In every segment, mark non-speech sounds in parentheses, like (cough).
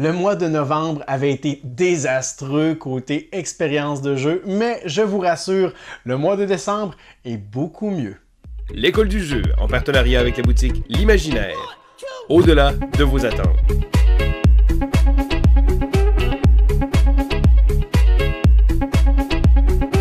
Le mois de novembre avait été désastreux côté expérience de jeu, mais je vous rassure, le mois de décembre est beaucoup mieux. L'école du jeu, en partenariat avec la boutique L'Imaginaire, au-delà de vos attentes.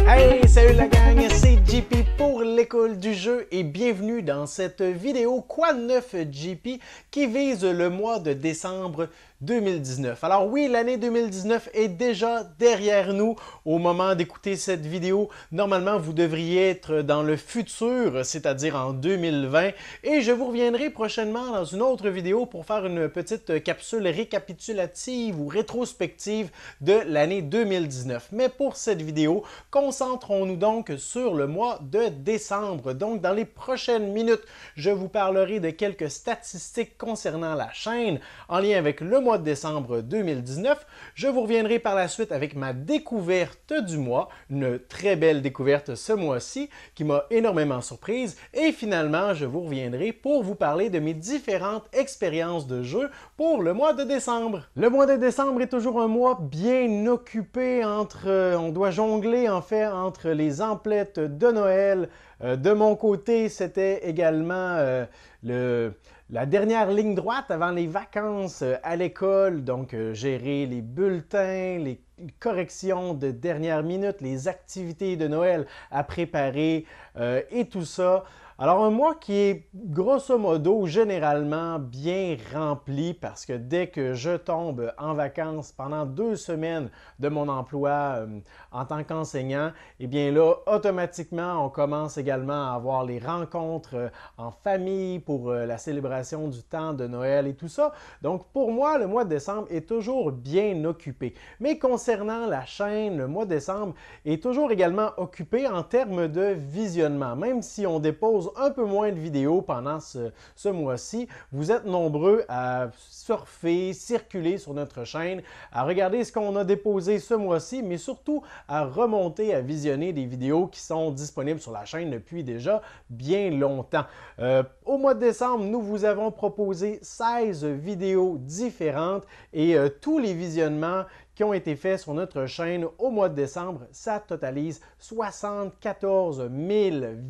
Hey, salut la gang, c'est JP pour l'école du jeu et bienvenue dans cette vidéo Quoi neuf, JP qui vise le mois de décembre 2019. Alors oui, l'année 2019 est déjà derrière nous au moment d'écouter cette vidéo. Normalement, vous devriez être dans le futur, c'est-à-dire en 2020. Et je vous reviendrai prochainement dans une autre vidéo pour faire une petite capsule récapitulative ou rétrospective de l'année 2019. Mais pour cette vidéo, concentrons-nous donc sur le mois de décembre. Donc dans les prochaines minutes, je vous parlerai de quelques statistiques concernant la chaîne en lien avec le de décembre 2019. Je vous reviendrai par la suite avec ma découverte du mois, une très belle découverte ce mois-ci qui m'a énormément surprise. Et finalement, je vous reviendrai pour vous parler de mes différentes expériences de jeu pour le mois de décembre. Le mois de décembre est toujours un mois bien occupé entre... Euh, on doit jongler en fait entre les emplettes de Noël, euh, de mon côté, c'était également euh, le, la dernière ligne droite avant les vacances euh, à l'école, donc euh, gérer les bulletins, les corrections de dernière minute, les activités de Noël à préparer euh, et tout ça. Alors un mois qui est grosso modo généralement bien rempli parce que dès que je tombe en vacances pendant deux semaines de mon emploi euh, en tant qu'enseignant, eh bien là, automatiquement, on commence également à avoir les rencontres euh, en famille pour euh, la célébration du temps de Noël et tout ça. Donc pour moi, le mois de décembre est toujours bien occupé. Mais concernant la chaîne, le mois de décembre est toujours également occupé en termes de visionnement, même si on dépose un peu moins de vidéos pendant ce, mois-ci. Vous êtes nombreux à surfer, circuler sur notre chaîne, à regarder ce qu'on a déposé ce mois-ci, mais surtout à remonter, à visionner des vidéos qui sont disponibles sur la chaîne depuis déjà bien longtemps. Euh, au mois de décembre, nous vous avons proposé 16 vidéos différentes et euh, tous les visionnements qui ont été faits sur notre chaîne au mois de décembre. Ça totalise 74 000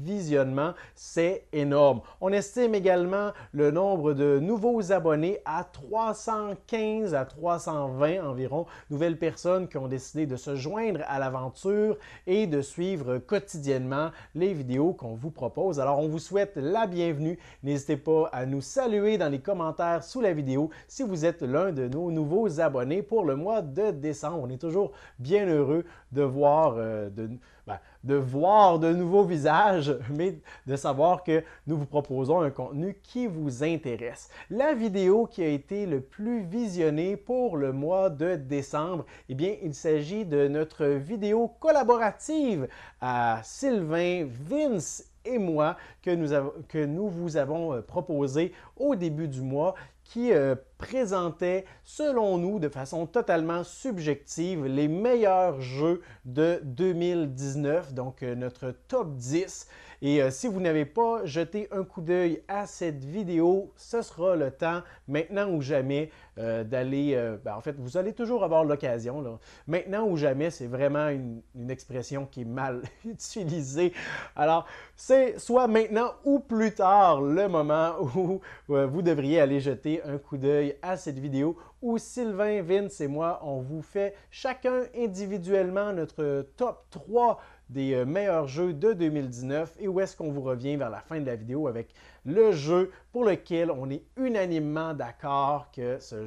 visionnements. C'est énorme. On estime également le nombre de nouveaux abonnés à 315 à 320 environ nouvelles personnes qui ont décidé de se joindre à l'aventure et de suivre quotidiennement les vidéos qu'on vous propose. Alors on vous souhaite la bienvenue. N'hésitez pas à nous saluer dans les commentaires sous la vidéo si vous êtes l'un de nos nouveaux abonnés pour le mois de décembre décembre. On est toujours bien heureux de voir, euh, ben, de, voir de nouveaux visages, (laughs) mais de savoir que nous vous proposons un contenu qui vous intéresse. La vidéo qui a été le plus visionnée pour le mois de décembre, eh bien, il s'agit de notre vidéo collaborative à Sylvain, Vince et moi que nous, que nous vous avons euh, proposé au début du mois qui euh, présentait, selon nous, de façon totalement subjective, les meilleurs jeux de 2019, donc euh, notre top 10 et euh, si vous n'avez pas jeté un coup d'œil à cette vidéo, ce sera le temps, maintenant ou jamais, euh, d'aller... Euh, ben, en fait, vous allez toujours avoir l'occasion. Maintenant ou jamais, c'est vraiment une, une, expression qui est mal (laughs) utilisée. Alors, c'est soit maintenant ou plus tard le moment (laughs) où vous devriez aller jeter un coup d'œil à cette vidéo où Sylvain, Vince et moi, on vous fait chacun individuellement notre top 3 des euh, meilleurs jeux de 2019 et où est-ce qu'on vous revient vers la fin de la vidéo avec le jeu pour lequel on est unanimement d'accord que ce,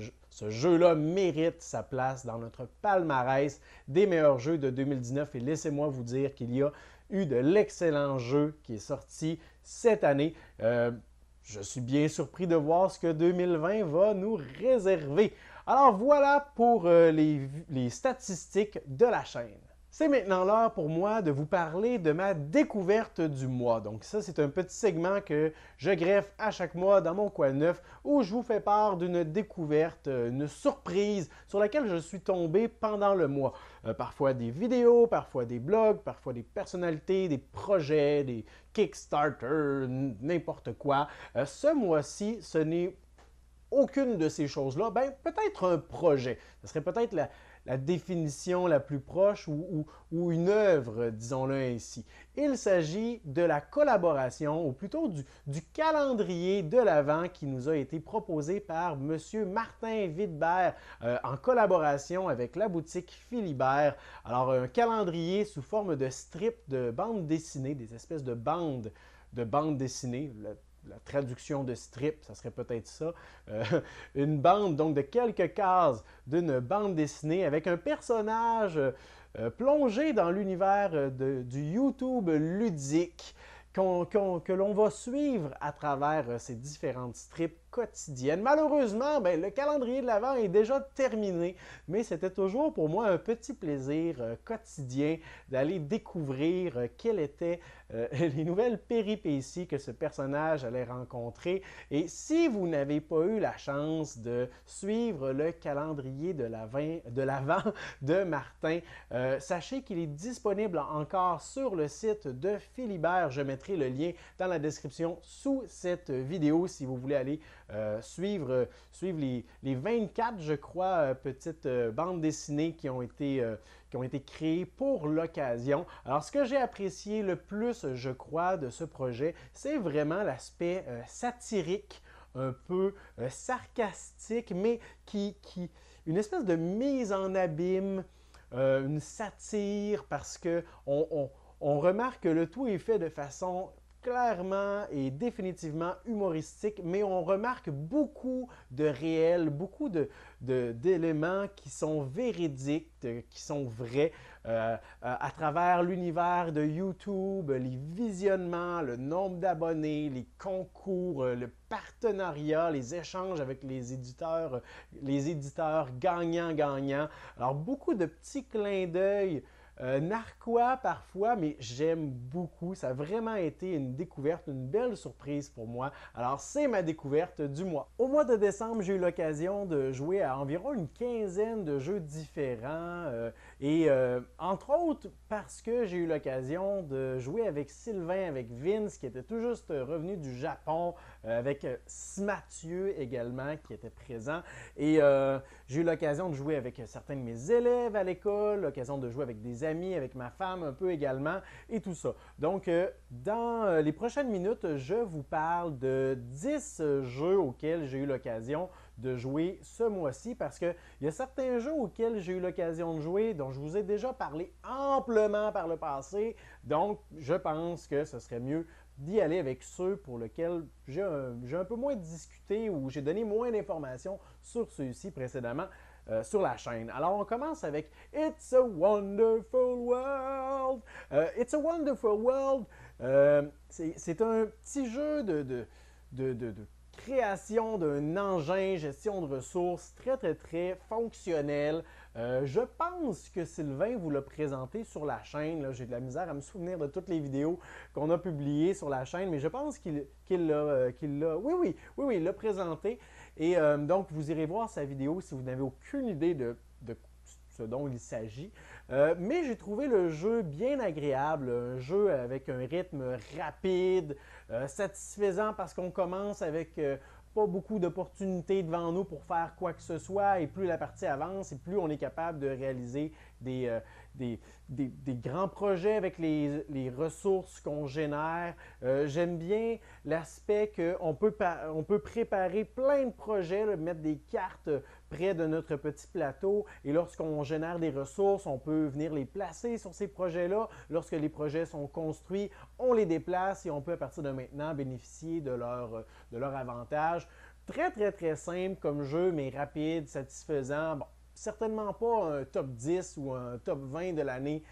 jeu-là mérite sa place dans notre palmarès des meilleurs jeux de 2019 et laissez-moi vous dire qu'il y a eu de l'excellent jeu qui est sorti cette année. Euh, je suis bien surpris de voir ce que 2020 va nous réserver. Alors voilà pour euh, les statistiques de la chaîne. C'est maintenant l'heure pour moi de vous parler de ma découverte du mois. Donc ça, c'est un petit segment que je greffe à chaque mois dans mon coin neuf où je vous fais part d'une découverte, une surprise sur laquelle je suis tombé pendant le mois. Euh, parfois des vidéos, parfois des blogs, parfois des personnalités, des projets, des Kickstarter, n'importe quoi. Euh, ce mois-ci, ce n'est aucune de ces choses-là, ben peut-être un projet. Ce serait peut-être la, la définition la plus proche ou, une œuvre, disons-le ainsi. Il s'agit de la collaboration, ou plutôt du, calendrier de l'Avent qui nous a été proposé par M. Martin Widbert euh, en collaboration avec la boutique Philibert. Alors, un calendrier sous forme de strip de bandes dessinées, des espèces de bandes de bandes dessinées la traduction de strip, ça serait peut-être ça, euh, (laughs) une bande donc de quelques cases d'une bande dessinée avec un personnage euh, plongé dans l'univers euh, du YouTube ludique que l'on va suivre à travers ces différentes strips quotidienne. Malheureusement, ben, le calendrier de l'Avent est déjà terminé, mais c'était toujours pour moi un petit plaisir euh, quotidien d'aller découvrir euh, quelles étaient euh, (laughs) les nouvelles péripéties que ce personnage allait rencontrer. Et si vous n'avez pas eu la chance de suivre le calendrier de l'Avent de, (laughs) de, Martin, sachez qu'il est disponible encore sur le site de Philibert. Je mettrai le lien dans la description sous cette vidéo si vous voulez aller euh, euh, suivre, les, 24, je crois, euh, petites bandes dessinées qui ont été, qui ont été créées pour l'occasion. Alors, ce que j'ai apprécié le plus, je crois, de ce projet, c'est vraiment l'aspect satirique un peu sarcastique, mais qui, qui, une espèce de mise en abîme, une satire, parce que remarque que le tout est fait de façon clairement et définitivement humoristique, mais on remarque beaucoup de réels, beaucoup d'éléments qui sont véridiques, qui sont vrais euh, à travers l'univers de YouTube, les visionnements, le nombre d'abonnés, les concours, le partenariat, les échanges avec les éditeurs, les éditeurs gagnants-gagnants. Alors beaucoup de petits clins d'œil euh, narquois parfois, mais j'aime beaucoup. Ça a vraiment été une découverte, une belle surprise pour moi. Alors c'est ma découverte du mois. Au mois de décembre, j'ai eu l'occasion de jouer à environ une quinzaine de jeux différents. Euh, et euh, entre autres, parce que j'ai eu l'occasion de jouer avec Sylvain, avec Vince, qui était tout juste revenu du Japon, euh, avec euh, Mathieu également, qui était présent. Et j'ai eu l'occasion de jouer avec certains de mes élèves à l'école, l'occasion de jouer avec des amis, avec ma femme un peu également, et tout ça. Donc, dans les prochaines minutes, je vous parle de 10 jeux auxquels j'ai eu l'occasion de jouer ce mois-ci parce qu'il y a certains jeux auxquels j'ai eu l'occasion de jouer, dont je vous ai déjà parlé amplement par le passé. Donc, je pense que ce serait mieux d'y aller avec ceux pour lesquels j'ai un, peu moins discuté ou j'ai donné moins d'informations sur ceux-ci précédemment. Euh, sur la chaîne. Alors, on commence avec It's a Wonderful World. Euh, It's a Wonderful World, euh, c'est un petit jeu de création d'un engin gestion de ressources très, très, très fonctionnel. Euh, je pense que Sylvain vous l'a présenté sur la chaîne. J'ai de la misère à me souvenir de toutes les vidéos qu'on a publiées sur la chaîne, mais je pense qu'il euh, l'a... oui, oui, oui, oui, présenté. Et euh, donc, vous irez voir sa vidéo si vous n'avez aucune idée de, ce dont il s'agit. mais j'ai trouvé le jeu bien agréable, un jeu avec un rythme rapide, euh, satisfaisant parce qu'on commence avec euh, pas beaucoup d'opportunités devant nous pour faire quoi que ce soit et plus la partie avance et plus on est capable de réaliser des, euh, des, grands projets avec les, ressources qu'on génère. Euh, j'aime bien l'aspect qu'on peut, on peut préparer plein de projets, mettre des cartes près de notre petit plateau et lorsqu'on génère des ressources, on peut venir les placer sur ces projets-là. Lorsque les projets sont construits, on les déplace et on peut à partir de maintenant bénéficier de leur, de avantage. Très, très, très simple comme jeu, mais rapide, satisfaisant certainement pas un top 10 ou un top 20 de l'année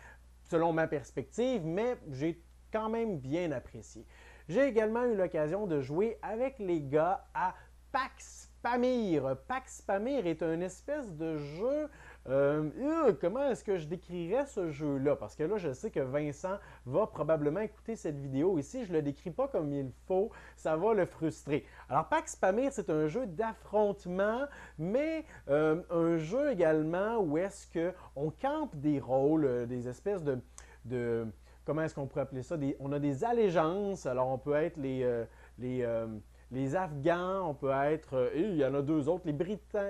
selon ma perspective, mais j'ai quand même bien apprécié. J'ai également eu l'occasion de jouer avec les gars à Pax Pamir. Pax Pamir est un espèce de jeu euh, euh, comment est-ce que je décrirais ce jeu-là? Parce que là, je sais que Vincent va probablement écouter cette vidéo Et si Je ne le décris pas comme il faut. Ça va le frustrer. Alors, Pax Pamir, c'est un jeu d'affrontement, mais euh, un jeu également où est-ce qu'on campe des rôles, des espèces de... de comment est-ce qu'on pourrait appeler ça? on a des allégeances. Alors, on peut être les... les Afghans, on peut être, il y en a deux autres, les,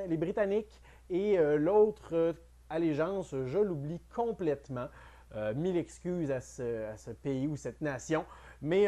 les Britanniques, et euh, l'autre euh, allégeance, je l'oublie complètement. Euh, mille excuses à ce, pays ou cette nation. Mais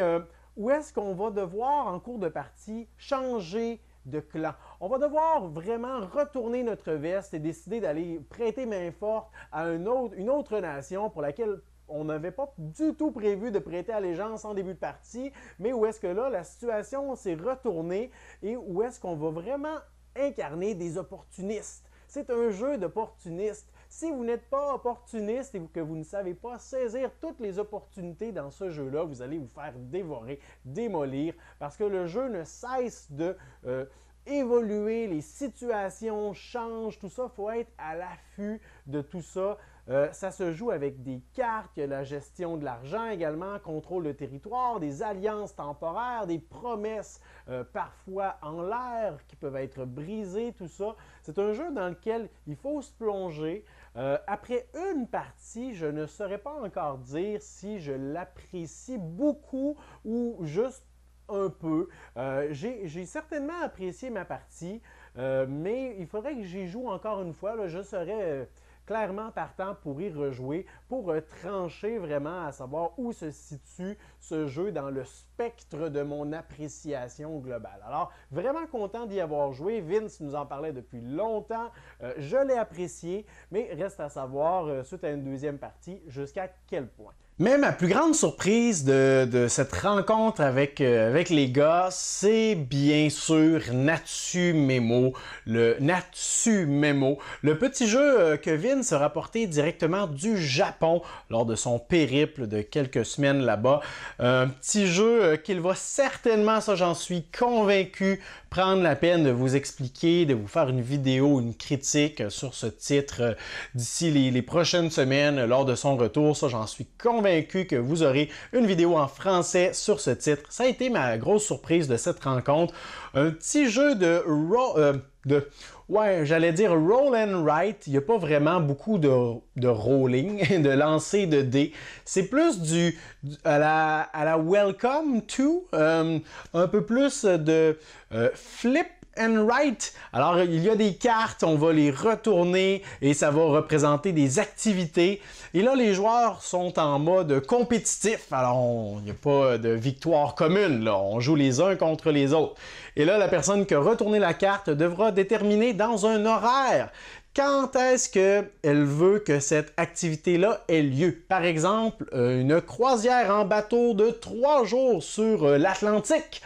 où est-ce qu'on va devoir, en cours de partie, changer de clan. On va devoir vraiment retourner notre veste et décider d'aller prêter main forte à une autre nation pour laquelle on n'avait pas du tout prévu de prêter allégeance en début de partie, mais où est-ce que là, la situation s'est retournée et où est-ce qu'on va vraiment incarner des opportunistes c'est un jeu d'opportuniste. Si vous n'êtes pas opportuniste et que vous ne savez pas saisir toutes les opportunités dans ce jeu-là, vous allez vous faire dévorer, démolir, parce que le jeu ne cesse de euh, évoluer, les situations changent, tout ça, il faut être à l'affût de tout ça. Euh, ça se joue avec des cartes, la gestion de l'argent également, contrôle de territoire, des alliances temporaires, des promesses euh, parfois en l'air qui peuvent être brisées, tout ça. C'est un jeu dans lequel il faut se plonger. Euh, après une partie, je ne saurais pas encore dire si je l'apprécie beaucoup ou juste un peu. J'ai certainement apprécié ma partie, mais il faudrait que j'y joue encore une fois. je serais clairement partant pour y rejouer, pour euh, trancher vraiment à savoir où se situe ce jeu dans le spectre de mon appréciation globale. Alors, vraiment content d'y avoir joué. Vince nous en parlait depuis longtemps. Euh, je l'ai apprécié, mais reste à savoir, euh, suite à une deuxième partie, jusqu'à quel point. Mais ma plus grande surprise de, cette rencontre euh, avec, les gars, c'est bien sûr Natsumemo, le le petit jeu euh, que Vince se rapporté directement du Japon lors de son périple de quelques semaines là-bas. Un petit jeu euh, qu'il va certainement, ça j'en suis convaincu, prendre la peine de vous expliquer, de vous faire une vidéo, une critique sur ce titre d'ici les, les prochaines semaines lors de son retour, ça j'en suis convaincu que vous aurez une vidéo en français sur ce titre. Ça a été ma grosse surprise de cette rencontre. Un petit jeu de... Euh, de Ouais, j'allais dire roll and write. Il n'y a pas vraiment beaucoup de, rolling, (laughs) de lancer de dés. C'est plus du, à, la, à, la, welcome to, euh, un peu plus de euh, flip and Write. Alors, il y a des cartes, on va les retourner et ça va représenter des activités. Et là, les joueurs sont en mode compétitif. Alors, il n'y a pas de victoire commune. On joue les uns contre les autres. Et là, la personne qui a retourné la carte devra déterminer dans un horaire quand est-ce qu'elle veut que cette activité-là ait lieu. Par exemple, une croisière en bateau de trois jours sur euh, l'Atlantique.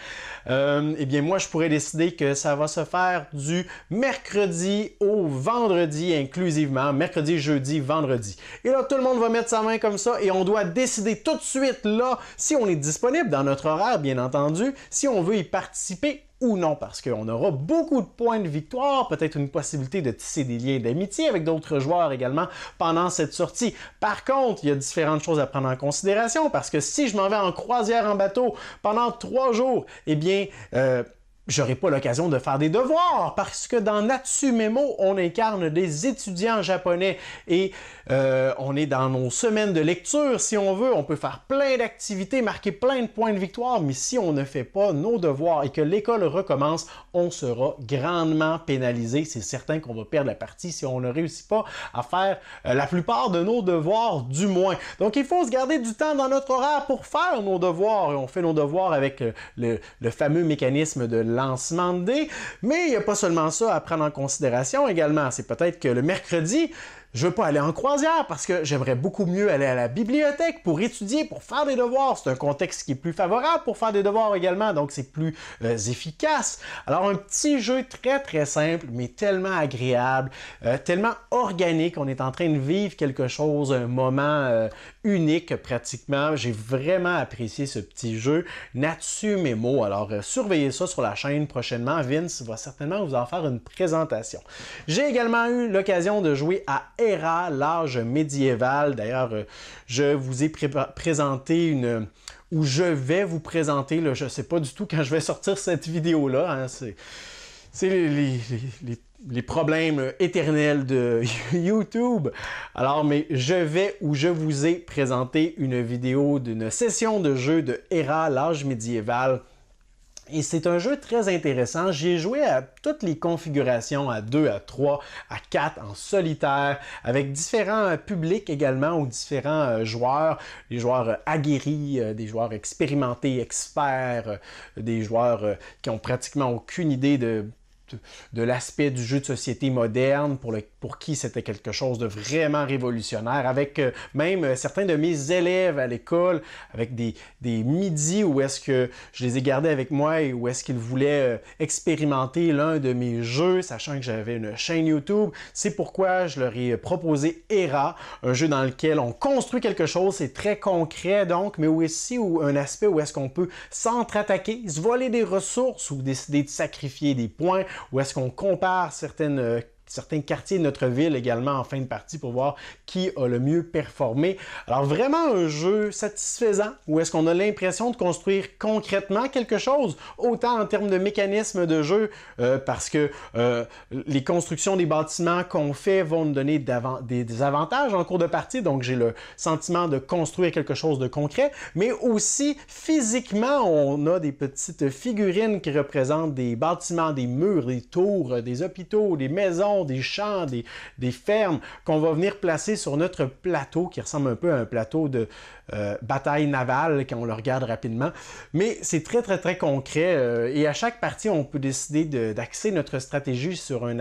Euh, eh bien moi je pourrais décider que ça va se faire du mercredi au vendredi inclusivement, mercredi, jeudi, vendredi. Et là tout le monde va mettre sa main comme ça et on doit décider tout de suite là si on est disponible dans notre horaire bien entendu, si on veut y participer ou non, parce qu'on aura beaucoup de points de victoire, peut-être une possibilité de tisser des liens d'amitié avec d'autres joueurs également pendant cette sortie. Par contre, il y a différentes choses à prendre en considération, parce que si je m'en vais en croisière en bateau pendant trois jours, eh bien, euh, J'aurai pas l'occasion de faire des devoirs parce que dans Natsumemo, Memo, on incarne des étudiants japonais et euh, on est dans nos semaines de lecture si on veut. On peut faire plein d'activités, marquer plein de points de victoire, mais si on ne fait pas nos devoirs et que l'école recommence, on sera grandement pénalisé. C'est certain qu'on va perdre la partie si on ne réussit pas à faire euh, la plupart de nos devoirs, du moins. Donc il faut se garder du temps dans notre horaire pour faire nos devoirs et on fait nos devoirs avec euh, le, le fameux mécanisme de lancement de dés. Mais il n'y a pas seulement ça à prendre en considération également. C'est peut-être que le mercredi, je veux pas aller en croisière parce que j'aimerais beaucoup mieux aller à la bibliothèque pour étudier, pour faire des devoirs. C'est un contexte qui est plus favorable pour faire des devoirs également, donc c'est plus euh, efficace. Alors un petit jeu très très simple, mais tellement agréable, euh, tellement organique. On est en train de vivre quelque chose, un moment, euh, unique pratiquement. J'ai vraiment apprécié ce petit jeu. Natsu Memo. Alors, euh, surveillez ça sur la chaîne prochainement. Vince va certainement vous en faire une présentation. J'ai également eu l'occasion de jouer à Era, l'âge médiéval. D'ailleurs, euh, je vous ai présenté une ou je vais vous présenter, je ne sais pas du tout quand je vais sortir cette vidéo-là, hein. c'est les, les, les problèmes éternels de (laughs) YouTube. Alors, mais je vais ou je vous ai présenté une vidéo d'une session de jeu de Hera, l'âge médiéval. Et c'est un jeu très intéressant. J'ai joué à toutes les configurations, à 2, à 3, à 4, en solitaire, avec différents publics également ou différents euh, joueurs, des joueurs euh, aguerris, euh, des joueurs expérimentés, experts, des joueurs qui ont pratiquement aucune idée de de l'aspect du jeu de société moderne pour le pour qui c'était quelque chose de vraiment révolutionnaire, avec euh, même euh, certains de mes élèves à l'école, avec des, des midis où est-ce que je les ai gardés avec moi et où est-ce qu'ils voulaient euh, expérimenter l'un de mes jeux, sachant que j'avais une chaîne YouTube. C'est pourquoi je leur ai proposé Era, un jeu dans lequel on construit quelque chose, c'est très concret donc, mais aussi où un aspect où est-ce qu'on peut s'entre-attaquer, se voler des ressources ou décider de sacrifier des points, où est-ce qu'on compare certaines certains quartiers de notre ville également en fin de partie pour voir qui a le mieux performé. Alors vraiment un jeu satisfaisant où est-ce qu'on a l'impression de construire concrètement quelque chose, autant en termes de mécanisme de jeu, euh, parce que euh, les constructions des bâtiments qu'on fait vont nous donner des avantages en cours de partie, donc j'ai le sentiment de construire quelque chose de concret, mais aussi physiquement, on a des petites figurines qui représentent des bâtiments, des murs, des tours, des hôpitaux, des maisons, des champs, des fermes qu'on va venir placer sur notre plateau qui ressemble un peu à un plateau de, euh, bataille navale quand on le regarde rapidement. Mais c'est très, très, très concret. Euh, et à chaque partie, on peut décider d'axer notre stratégie sur un,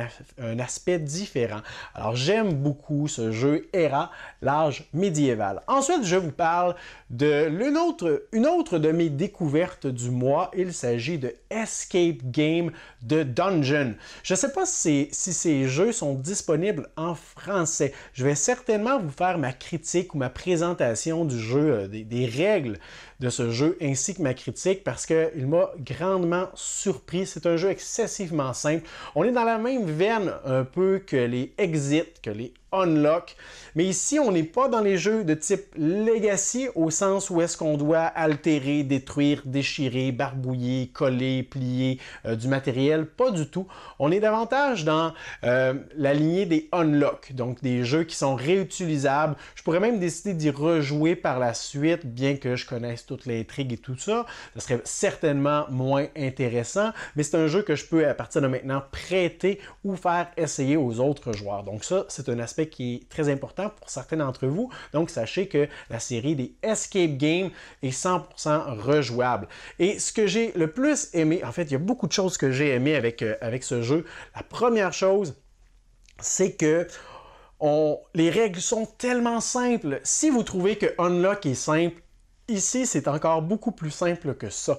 aspect différent. Alors, j'aime beaucoup ce jeu Era, l'âge médiéval. Ensuite, je vous parle de l'une autre, une autre de mes découvertes du mois. Il s'agit de Escape Game de Dungeon. Je ne sais pas si ces jeux sont disponibles en français. Je vais certainement vous faire ma critique ou ma présentation du jeu euh, des règles de ce jeu ainsi que ma critique parce qu'il m'a grandement surpris. C'est un jeu excessivement simple. On est dans la même veine un peu que les Exit, que les Unlock. Mais ici, on n'est pas dans les jeux de type Legacy au sens où est-ce qu'on doit altérer, détruire, déchirer, barbouiller, coller, plier euh, du matériel. Pas du tout. On est davantage dans euh, la lignée des Unlock, donc des jeux qui sont réutilisables. Je pourrais même décider d'y rejouer par la suite, bien que je connaisse tout l'intrigue et tout ça, ce serait certainement moins intéressant, mais c'est un jeu que je peux à partir de maintenant prêter ou faire essayer aux autres joueurs. Donc ça, c'est un aspect qui est très important pour certains d'entre vous. Donc sachez que la série des Escape Games est 100% rejouable. Et ce que j'ai le plus aimé, en fait, il y a beaucoup de choses que j'ai aimé avec, euh, avec ce jeu. La première chose, c'est que on, les règles sont tellement simples. Si vous trouvez que Unlock est simple, Ici, c'est encore beaucoup plus simple que ça.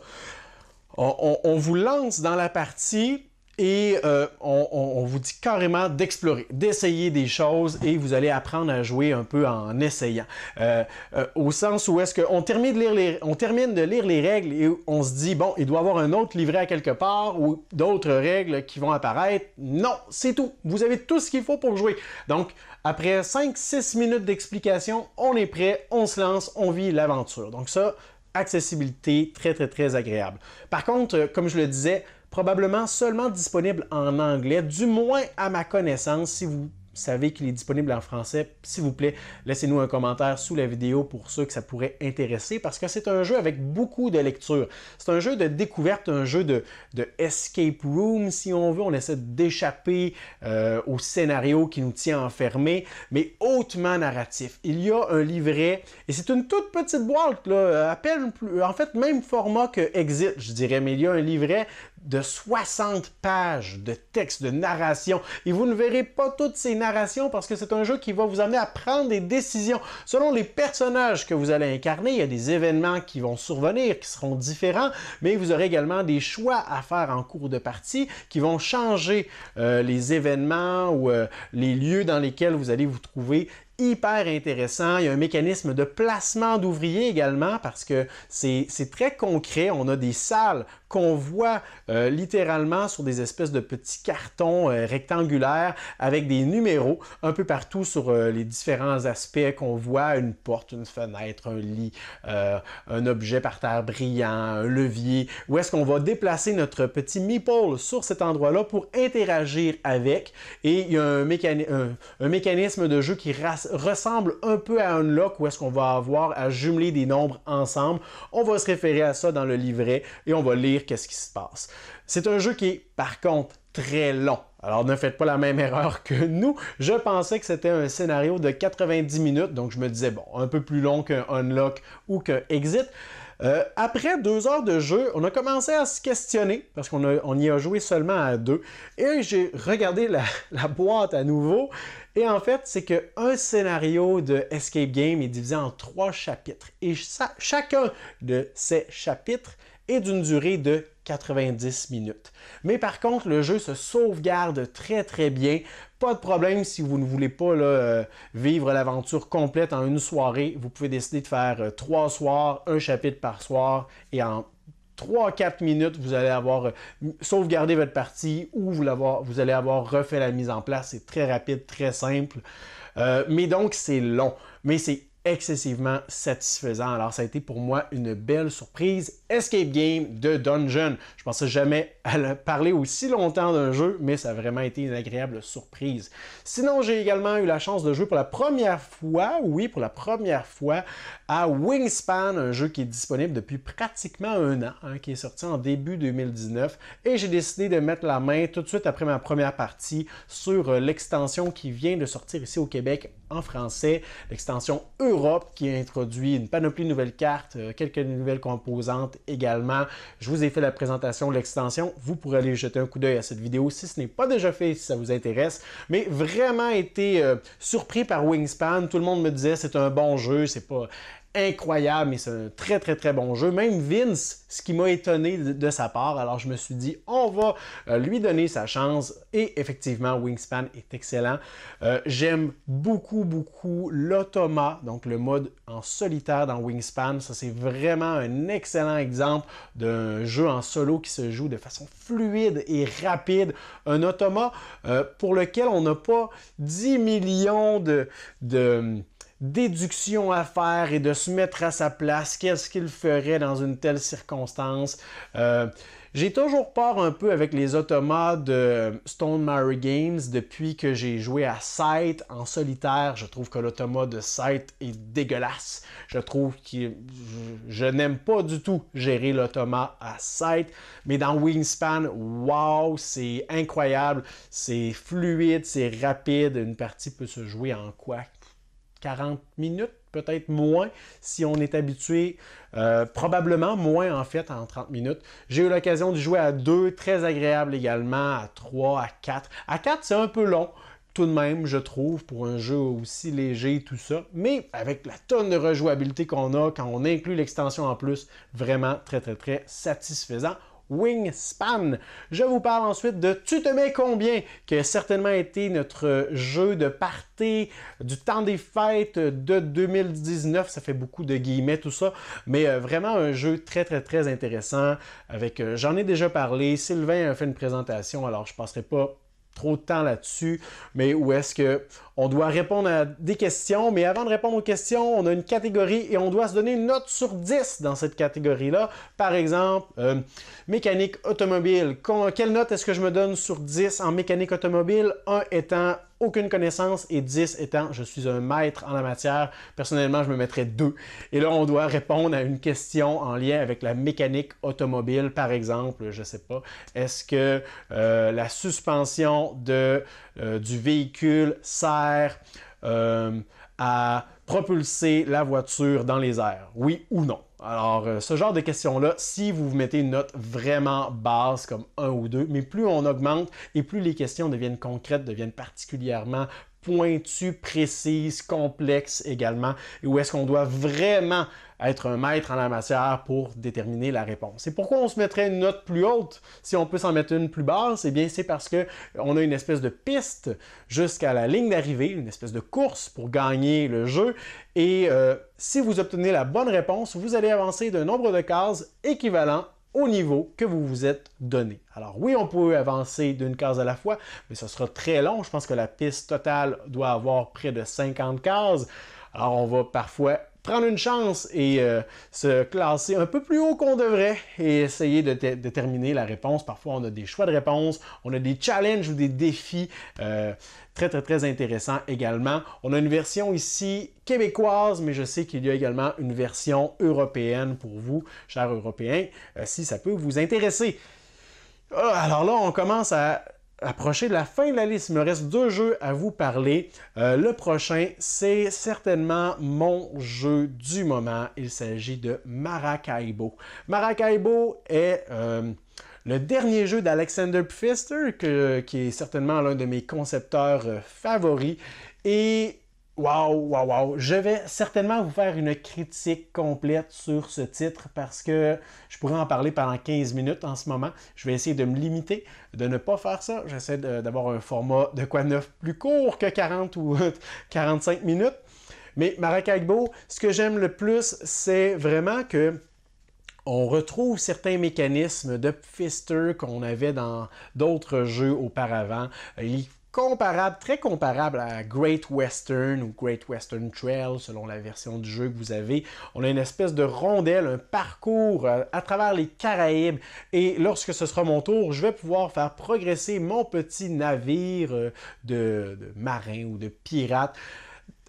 On, vous lance dans la partie et euh, on, vous dit carrément d'explorer, d'essayer des choses et vous allez apprendre à jouer un peu en essayant. Euh, euh, au sens où est-ce qu'on termine, de lire les, termine de lire les règles et on se dit, bon, il doit y avoir un autre livret à quelque part ou d'autres règles qui vont apparaître. Non, c'est tout. Vous avez tout ce qu'il faut pour jouer. Donc, après 5-6 minutes d'explication, on est prêt, on se lance, on vit l'aventure. Donc ça, accessibilité très, très, très agréable. Par contre, comme je le disais, probablement seulement disponible en anglais, du moins à ma connaissance, si vous savez qu'il est disponible en français, s'il vous plaît, laissez-nous un commentaire sous la vidéo pour ceux que ça pourrait intéresser, parce que c'est un jeu avec beaucoup de lectures. C'est un jeu de découverte, un jeu de, de, escape room, si on veut. On essaie d'échapper euh, au scénario qui nous tient enfermés, mais hautement narratif. Il y a un livret, et c'est une toute petite boîte, là, à en fait, même format que Exit, je dirais, mais il y a un livret de 60 pages de texte, de narration, et vous ne verrez pas toutes ces parce que c'est un jeu qui va vous amener à prendre des décisions. Selon les personnages que vous allez incarner, il y a des événements qui vont survenir, qui seront différents, mais vous aurez également des choix à faire en cours de partie qui vont changer euh, les événements ou euh, les lieux dans lesquels vous allez vous trouver hyper intéressant. Il y a un mécanisme de placement d'ouvriers également parce que c'est très concret. On a des salles qu'on voit euh, littéralement sur des espèces de petits cartons euh, rectangulaires avec des numéros un peu partout sur euh, les différents aspects qu'on voit, une porte, une fenêtre, un lit, un objet par terre brillant, un levier. Où est-ce qu'on va déplacer notre petit meeple sur cet endroit-là pour interagir avec? Et il y a un, un mécanisme de jeu qui rassemble ressemble un peu à Unlock où est-ce qu'on va avoir à jumeler des nombres ensemble. On va se référer à ça dans le livret et on va lire qu'est-ce qui se passe. C'est un jeu qui est par contre très long. Alors ne faites pas la même (laughs) erreur que nous. Je pensais que c'était un scénario de 90 minutes, donc je me disais, bon, un peu plus long qu'un Unlock ou qu'un Exit. Euh, après deux heures de jeu, on a commencé à se questionner parce qu'on y a joué seulement à deux. Et j'ai regardé la, (laughs) boîte à nouveau et en fait, c'est qu'un scénario de Escape Game est divisé en trois chapitres. Et chacun de ces chapitres est d'une durée de 90 minutes. Mais par contre, le jeu se sauvegarde très très bien. Pas de problème si vous ne voulez pas euh, vivre l'aventure complète en une soirée. Vous pouvez décider de faire euh, trois soirs, un chapitre par soir et en 3-4 minutes, vous allez avoir euh, sauvegardé votre partie ou vous, vous allez avoir refait la mise en place. C'est très rapide, très simple. Euh, mais donc, c'est long, mais c'est excessivement satisfaisant. Alors, ça a été pour moi une belle surprise Escape Game de Dungeon. Je pensais jamais parler aussi longtemps d'un jeu, mais ça a vraiment été une agréable surprise. Sinon, j'ai également eu la chance de jouer pour la première fois, oui, pour la première fois, à Wingspan, un jeu qui est disponible depuis pratiquement un an, hein, qui est sorti en début 2019, et j'ai décidé de mettre la main tout de suite après ma première partie sur euh, l'extension qui vient de sortir ici au Québec en français, l'extension Europe, qui introduit une panoplie de nouvelles cartes, euh, quelques nouvelles composantes, également. Je vous ai fait la présentation de l'extension. Vous pourrez aller jeter un coup d'œil à cette vidéo si ce n'est pas déjà fait, si ça vous intéresse. Mais vraiment été euh, surpris par Wingspan. Tout le monde me disait c'est un bon jeu, c'est pas incroyable, mais c'est un très très très bon jeu. Même Vince, ce qui m'a étonné de, sa part, alors je me suis dit, on va euh, lui donner sa chance. Et effectivement, Wingspan est excellent. Euh, j'aime beaucoup beaucoup l'automa, donc le mode en solitaire dans Wingspan. Ça c'est vraiment un excellent exemple d'un jeu en solo qui se joue de façon fluide et rapide. Un automa euh, pour lequel on n'a pas 10 millions de, de déduction à faire et de se mettre à sa place. Qu'est-ce qu'il ferait dans une telle circonstance? Euh, j'ai toujours peur un peu avec les automas de Stone Mary Games depuis que j'ai joué à Sight en solitaire. Je trouve que l'automa de Sight est dégueulasse. Je trouve que je n'aime pas du tout gérer l'automa à Sight. Mais dans Wingspan, wow, c'est incroyable. C'est fluide, c'est rapide. Une partie peut se jouer en quoi 40 minutes, peut-être moins, si on est habitué, euh, probablement moins en fait en 30 minutes. J'ai eu l'occasion de jouer à deux, très agréable également, à 3, à 4. À 4, c'est un peu long tout de même, je trouve, pour un jeu aussi léger, tout ça. Mais avec la tonne de rejouabilité qu'on a, quand on inclut l'extension en plus, vraiment très, très, très satisfaisant. Wingspan. Je vous parle ensuite de Tu te mets combien, qui a certainement été notre jeu de party du temps des fêtes de 2019. Ça fait beaucoup de guillemets, tout ça, mais euh, vraiment un jeu très, très, très intéressant. Avec, euh, j'en ai déjà parlé, Sylvain a fait une présentation, alors je passerai pas trop de temps là-dessus, mais où est-ce que on doit répondre à des questions, mais avant de répondre aux questions, on a une catégorie et on doit se donner une note sur 10 dans cette catégorie-là. Par exemple, euh, mécanique automobile. Quelle note est-ce que je me donne sur 10 en mécanique automobile? 1 étant aucune connaissance et 10 étant je suis un maître en la matière. Personnellement, je me mettrais deux Et là, on doit répondre à une question en lien avec la mécanique automobile, par exemple, je ne sais pas. Est-ce que euh, la suspension euh, du véhicule sert euh, à propulser la voiture dans les airs? Oui ou non? Alors, euh, ce genre de questions-là, si vous vous mettez une note vraiment basse comme 1 ou 2, mais plus on augmente et plus les questions deviennent concrètes, deviennent particulièrement pointue, précise, complexe également, et où est-ce qu'on doit vraiment être un maître en la matière pour déterminer la réponse. Et pourquoi on se mettrait une note plus haute si on peut s'en mettre une plus basse? Eh bien, c'est parce que on a une espèce de piste jusqu'à la ligne d'arrivée, une espèce de course pour gagner le jeu. Et euh, si vous obtenez la bonne réponse, vous allez avancer d'un nombre de cases équivalent au niveau que vous vous êtes donné. Alors oui, on peut avancer d'une case à la fois, mais ce sera très long. Je pense que la piste totale doit avoir près de 50 cases. Alors on va parfois prendre une chance et euh, se classer un peu plus haut qu'on devrait et essayer de, terminer la réponse. Parfois, on a des choix de réponse, on a des challenges ou des défis euh, très, très, très intéressants également. On a une version ici québécoise, mais je sais qu'il y a également une version européenne pour vous, chers Européens, euh, si ça peut vous intéresser. Alors là, on commence à approcher de la fin de la liste. Il me reste deux jeux à vous parler. Euh, le prochain, c'est certainement mon jeu du moment. Il s'agit de Maracaibo. Maracaibo est... Euh, le dernier jeu d'Alexander Pfister, qui est certainement l'un de mes concepteurs euh, favoris, et Waouh, waouh, waouh. Je vais certainement vous faire une critique complète sur ce titre parce que je pourrais en parler pendant 15 minutes en ce moment. Je vais essayer de me limiter, de ne pas faire ça. J'essaie d'avoir un format de quoi neuf plus court que 40 ou 45 (laughs) minutes. Mais Maracaibo, ce que j'aime le plus, c'est vraiment que on retrouve certains mécanismes de Fister qu'on avait dans d'autres jeux auparavant comparable, très comparable à Great Western ou Great Western Trail, selon la version du jeu que vous avez. On a une espèce de rondelle, un parcours euh, à travers les Caraïbes. Et lorsque ce sera mon tour, je vais pouvoir faire progresser mon petit navire euh, de, de marin ou de pirate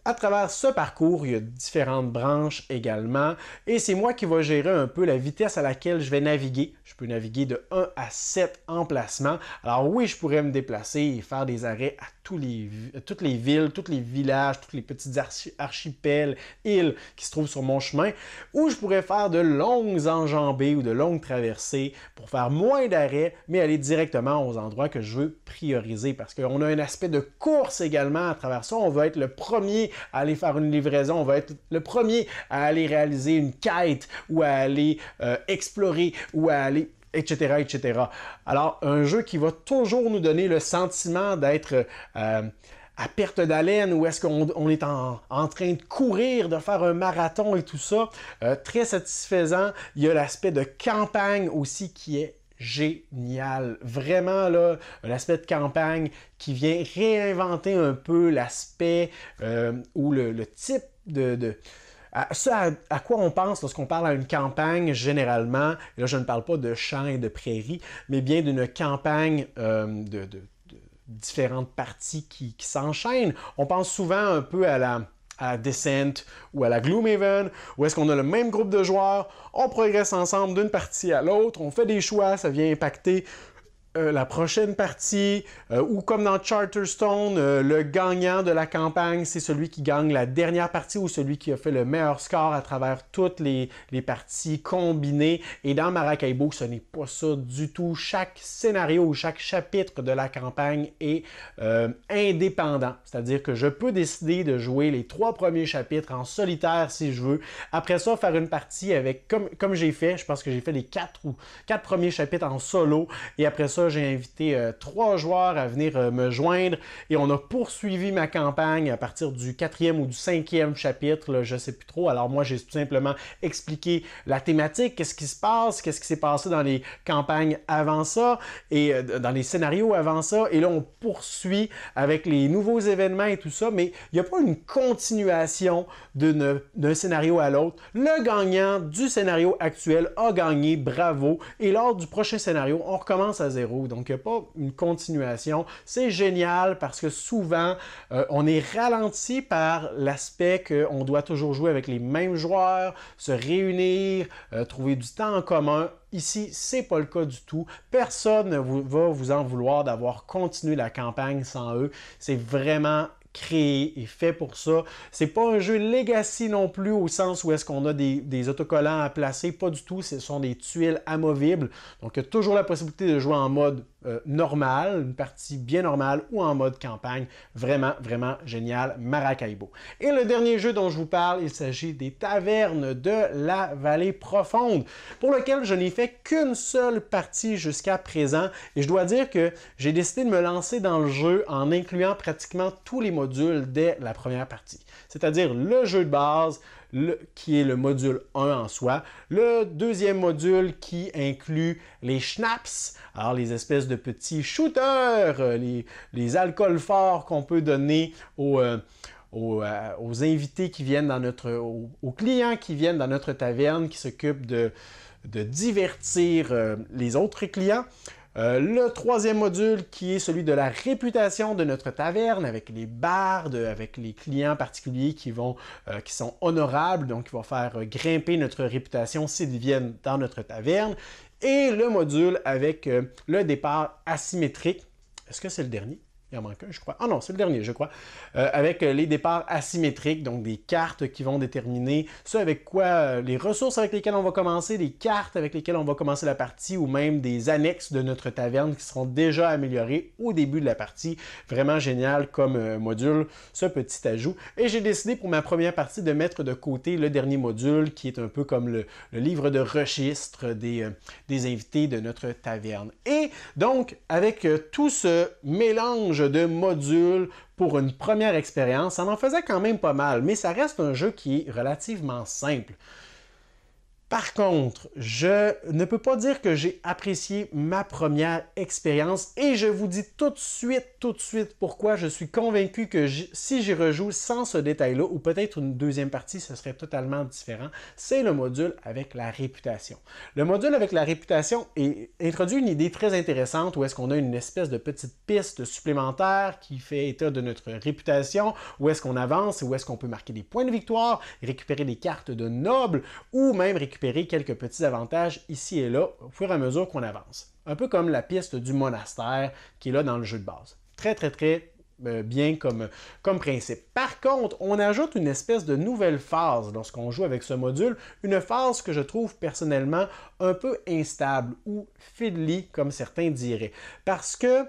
à travers ce parcours, il y a différentes branches également et c'est moi qui vais gérer un peu la vitesse à laquelle je vais naviguer. Je peux naviguer de 1 à 7 emplacements. Alors oui, je pourrais me déplacer et faire des arrêts à les, euh, toutes les villes, tous les villages, toutes les petites archipels, îles qui se trouvent sur mon chemin, où je pourrais faire de longues enjambées ou de longues traversées pour faire moins d'arrêts, mais aller directement aux endroits que je veux prioriser parce qu'on a un aspect de course également à travers ça. On va être le premier à aller faire une livraison, on va être le premier à aller réaliser une quête ou à aller euh, explorer ou à aller etc., etc. Alors, un jeu qui va toujours nous donner le sentiment d'être euh, à perte d'haleine ou est-ce qu'on est en, train de courir, de faire un marathon et tout ça. Euh, très satisfaisant. Il y a l'aspect de campagne aussi qui est génial. Vraiment, là, l'aspect de campagne qui vient réinventer un peu l'aspect euh, ou le, type de ce à, quoi on pense lorsqu'on parle à une campagne, généralement, et là je ne parle pas de champs et de prairies, mais bien d'une campagne euh, de, différentes parties qui, s'enchaînent. On pense souvent un peu à la, à Descent ou à la Gloomhaven, où est-ce qu'on a le même groupe de joueurs, on progresse ensemble d'une partie à l'autre, on fait des choix, ça vient impacter euh, la prochaine partie, euh, ou comme dans Charterstone, euh, le gagnant de la campagne, c'est celui qui gagne la dernière partie ou celui qui a fait le meilleur score à travers toutes les, parties combinées. Et dans Maracaibo, ce n'est pas ça du tout. Chaque scénario ou chaque chapitre de la campagne est indépendant. C'est-à-dire que je peux décider de jouer les trois premiers chapitres en solitaire si je veux. Après ça, faire une partie avec, comme, comme j'ai fait, je pense que j'ai fait les quatre ou quatre premiers chapitres en solo. Et après ça, j'ai invité euh, trois joueurs à venir euh, me joindre et on a poursuivi ma campagne à partir du quatrième ou du cinquième chapitre, je ne sais plus trop. Alors moi, j'ai tout simplement expliqué la thématique, qu'est-ce qui se passe, qu'est-ce qui s'est passé dans les campagnes avant ça et euh, dans les scénarios avant ça. Et là, on poursuit avec les nouveaux événements et tout ça, mais il n'y a pas une continuation d'un scénario à l'autre. Le gagnant du scénario actuel a gagné, bravo. Et lors du prochain scénario, on recommence à zéro. Donc, il n'y a pas une continuation. C'est génial parce que souvent, euh, on est ralenti par l'aspect qu'on doit toujours jouer avec les mêmes joueurs, se réunir, euh, trouver du temps en commun. Ici, c'est pas le cas du tout. Personne ne va vous en vouloir d'avoir continué la campagne sans eux. C'est vraiment créé et fait pour ça. C'est pas un jeu legacy non plus au sens où est-ce qu'on a des, des, autocollants à placer, pas du tout, ce sont des tuiles amovibles. Donc il y a toujours la possibilité de jouer en mode euh, normal, une partie bien normale ou en mode campagne. Vraiment, vraiment génial, Maracaibo. Et le dernier jeu dont je vous parle, il s'agit des Tavernes de la Vallée Profonde, pour lequel je n'ai fait qu'une seule partie jusqu'à présent. Et je dois dire que j'ai décidé de me lancer dans le jeu en incluant pratiquement tous les modules dès la première partie. C'est-à-dire le jeu de base, qui est le module 1 en soi. Le deuxième module qui inclut les schnapps, alors les espèces de petits shooters, euh, les, alcools forts qu'on peut donner aux... Euh, euh, invités qui viennent dans notre, aux, clients qui viennent dans notre taverne, qui s'occupent de, divertir les autres clients. Euh, le troisième module qui est celui de la réputation de notre taverne avec les bardes, avec les clients particuliers qui, vont, euh, qui sont honorables, donc qui vont faire euh, grimper notre réputation s'ils viennent dans notre taverne. Et le module avec le départ asymétrique. Est-ce que c'est le dernier? manque un, je crois. Ah non, c'est le dernier, je crois. Euh, avec euh, les départs asymétriques, donc des cartes qui vont déterminer ce avec quoi, euh, les ressources avec lesquelles on va commencer, les cartes avec lesquelles on va commencer la partie ou même des annexes de notre taverne qui seront déjà améliorées au début de la partie. Vraiment génial comme module, ce petit ajout. Et j'ai décidé pour ma première partie de mettre de côté le dernier module qui est un peu comme le, livre de registre des, des invités de notre taverne. Et donc, avec tout ce mélange de modules pour une première expérience, ça en faisait quand même pas mal, mais ça reste un jeu qui est relativement simple. Par contre, je ne peux pas dire que j'ai apprécié ma première expérience et je vous dis tout de suite, tout de suite pourquoi je suis convaincu que si j'y rejoue sans ce détail-là ou peut-être une deuxième partie, ce serait totalement différent. C'est le module avec la réputation. Le module avec la réputation introduit une idée très intéressante où est-ce qu'on a une espèce de petite piste supplémentaire qui fait état de notre réputation, où est-ce qu'on avance, où est-ce qu'on peut marquer des points de victoire, récupérer des cartes de nobles ou même récupérer quelques petits avantages ici et là au fur et à mesure qu'on avance. Un peu comme la piste du monastère qui est là dans le jeu de base. Très, très, très euh, bien comme, comme, principe. Par contre, on ajoute une espèce de nouvelle phase lorsqu'on joue avec ce module, une phase que je trouve personnellement un peu instable ou fiddly, comme certains diraient, parce que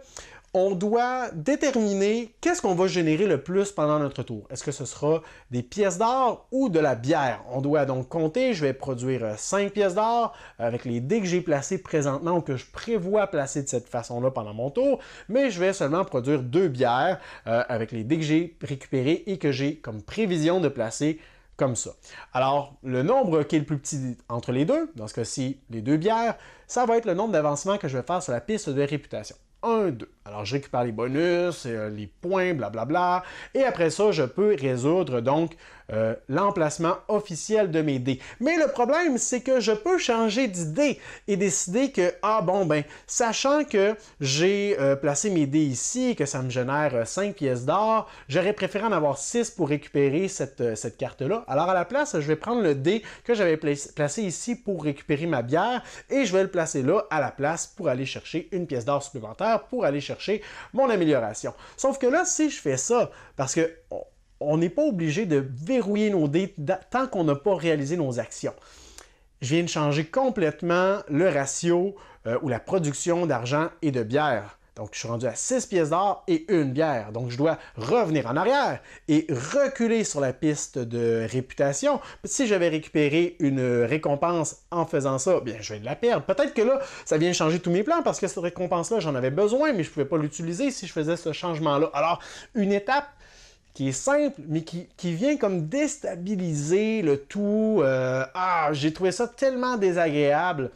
on doit déterminer qu'est-ce qu'on va générer le plus pendant notre tour. Est-ce que ce sera des pièces d'or ou de la bière? On doit donc compter, je vais produire 5 euh, pièces d'or euh, avec les dés que j'ai placés présentement ou que je prévois placer de cette façon-là pendant mon tour, mais je vais seulement produire 2 bières euh, avec les dés que j'ai récupérés et que j'ai comme prévision de placer comme ça. Alors, le nombre qui est le plus petit entre les deux, dans ce cas-ci les deux bières, ça va être le nombre d'avancements que je vais faire sur la piste de réputation. 1, 2. Alors, je récupère les bonus, euh, les points, blablabla. Et après ça, je peux résoudre donc euh, l'emplacement officiel de mes dés. Mais le problème, c'est que je peux changer d'idée et décider que, ah bon, ben, sachant que j'ai euh, placé mes dés ici que ça me génère 5 pièces d'or, j'aurais préféré en avoir 6 pour récupérer cette, cette carte-là. Alors à la place, je vais prendre le dé que j'avais placé ici pour récupérer ma bière et je vais le placer là à la place pour aller chercher une pièce d'or supplémentaire pour aller chercher mon amélioration. Sauf que là, si je fais ça, parce que on n'est pas obligé de verrouiller nos dés tant qu'on n'a pas réalisé nos actions. Je viens de changer complètement le ratio euh, ou la production d'argent et de bière donc, je suis rendu à 6 pièces d'or et une bière. Donc, je dois revenir en arrière et reculer sur la piste de réputation. Si j'avais récupéré une récompense en faisant ça, bien, je vais la perdre. Peut-être que là, ça vient changer tous mes plans parce que cette récompense-là, j'en avais besoin, mais je ne pouvais pas l'utiliser si je faisais ce changement-là. Alors, une étape qui est simple, mais qui, vient comme déstabiliser le tout. Euh, ah, j'ai trouvé ça tellement désagréable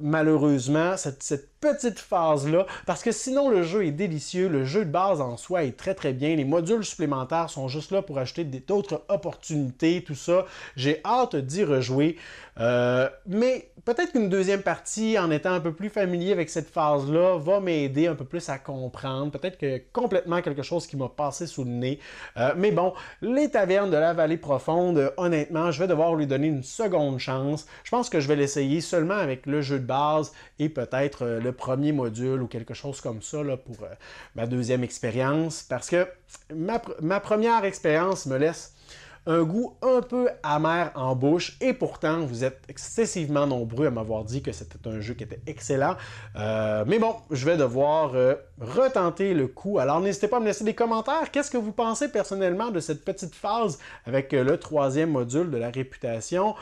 malheureusement, cette, petite phase-là, parce que sinon le jeu est délicieux, le jeu de base en soi est très très bien, les modules supplémentaires sont juste là pour acheter d'autres opportunités, tout ça. J'ai hâte d'y rejouer, euh, mais peut-être qu'une deuxième partie, en étant un peu plus familier avec cette phase-là, va m'aider un peu plus à comprendre. Peut-être que complètement quelque chose qui m'a passé sous le nez. Euh, mais bon, les tavernes de la vallée profonde, honnêtement, je vais devoir lui donner une seconde chance. Je pense que je vais l'essayer seulement avec le jeu de base et peut-être euh, le premier module ou quelque chose comme ça pour euh, ma deuxième expérience. Parce que ma première expérience me laisse un goût un peu amer en bouche et pourtant vous êtes excessivement nombreux à m'avoir dit que c'était un jeu qui était excellent. Euh, mais bon, je vais devoir euh, retenter le coup. Alors n'hésitez pas à me laisser des commentaires. Qu'est-ce que vous pensez personnellement de cette petite phase avec euh, le troisième module de la réputation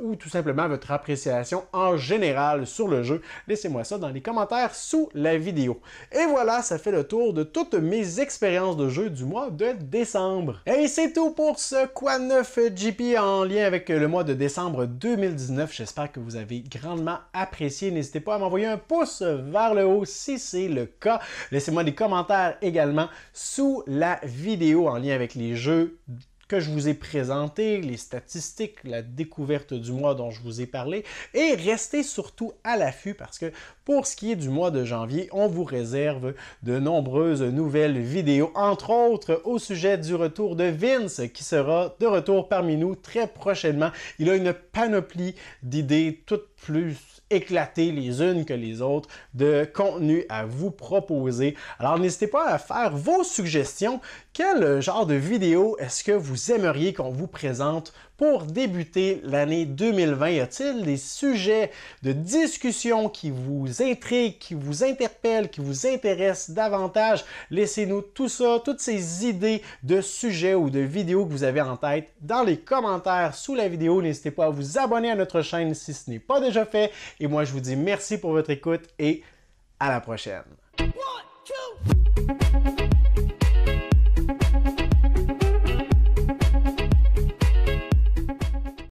ou tout simplement votre appréciation en général sur le jeu? Laissez-moi ça dans les commentaires sous la vidéo. Et voilà, ça fait le tour de toutes mes expériences de jeu du mois de décembre. Et c'est tout pour ce coup Quoi euh, en lien avec euh, le mois de décembre 2019? J'espère que vous avez grandement apprécié. N'hésitez pas à m'envoyer un pouce vers le haut si c'est le cas. Laissez-moi des commentaires également sous la vidéo en lien avec les jeux que je vous ai présenté, les statistiques, la découverte du mois dont je vous ai parlé, et restez surtout à l'affût parce que pour ce qui est du mois de janvier, on vous réserve de nombreuses nouvelles vidéos, entre autres au sujet du retour de Vince qui sera de retour parmi nous très prochainement. Il a une panoplie d'idées toutes plus éclatées les unes que les autres de contenu à vous proposer. Alors n'hésitez pas à faire vos suggestions. Quel genre de vidéo est-ce que vous aimeriez qu'on vous présente pour débuter l'année 2020? Y a-t-il des sujets de discussion qui vous intriguent, qui vous interpellent, qui vous intéressent davantage? Laissez-nous tout ça, toutes ces idées de sujets ou de vidéos que vous avez en tête dans les commentaires sous la vidéo. N'hésitez pas à vous abonner à notre chaîne si ce n'est pas déjà fait. Et moi, je vous dis merci pour votre écoute et à la prochaine.